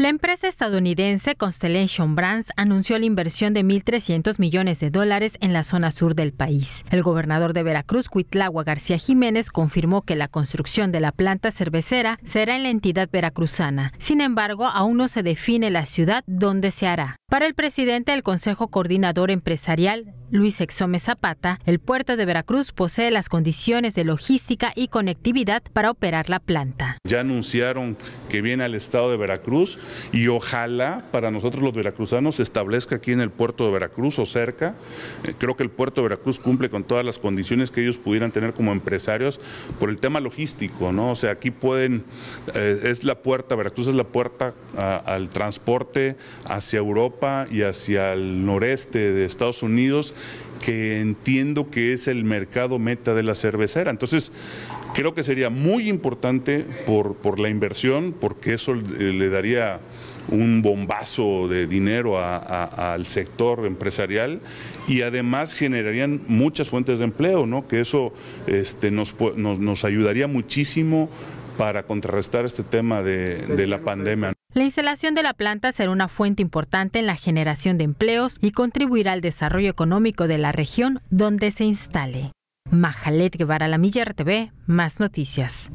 La empresa estadounidense Constellation Brands anunció la inversión de 1.300 millones de dólares en la zona sur del país. El gobernador de Veracruz, Cuitlagua García Jiménez, confirmó que la construcción de la planta cervecera será en la entidad veracruzana. Sin embargo, aún no se define la ciudad donde se hará. Para el presidente del Consejo Coordinador Empresarial, Luis Exome Zapata, el puerto de Veracruz posee las condiciones de logística y conectividad para operar la planta. Ya anunciaron que viene al estado de Veracruz y ojalá para nosotros los veracruzanos se establezca aquí en el puerto de Veracruz o cerca. Eh, creo que el puerto de Veracruz cumple con todas las condiciones que ellos pudieran tener como empresarios por el tema logístico, ¿no? O sea, aquí pueden, eh, es la puerta, Veracruz es la puerta al transporte hacia Europa y hacia el noreste de Estados Unidos que entiendo que es el mercado meta de la cervecera. Entonces, creo que sería muy importante por, por la inversión, porque eso le daría un bombazo de dinero al sector empresarial y además generarían muchas fuentes de empleo, ¿no? que eso este, nos, nos, ayudaría muchísimo para contrarrestar este tema de la pandemia. La instalación de la planta será una fuente importante en la generación de empleos y contribuirá al desarrollo económico de la región donde se instale. Majalet Guevara, La Milla TV más noticias.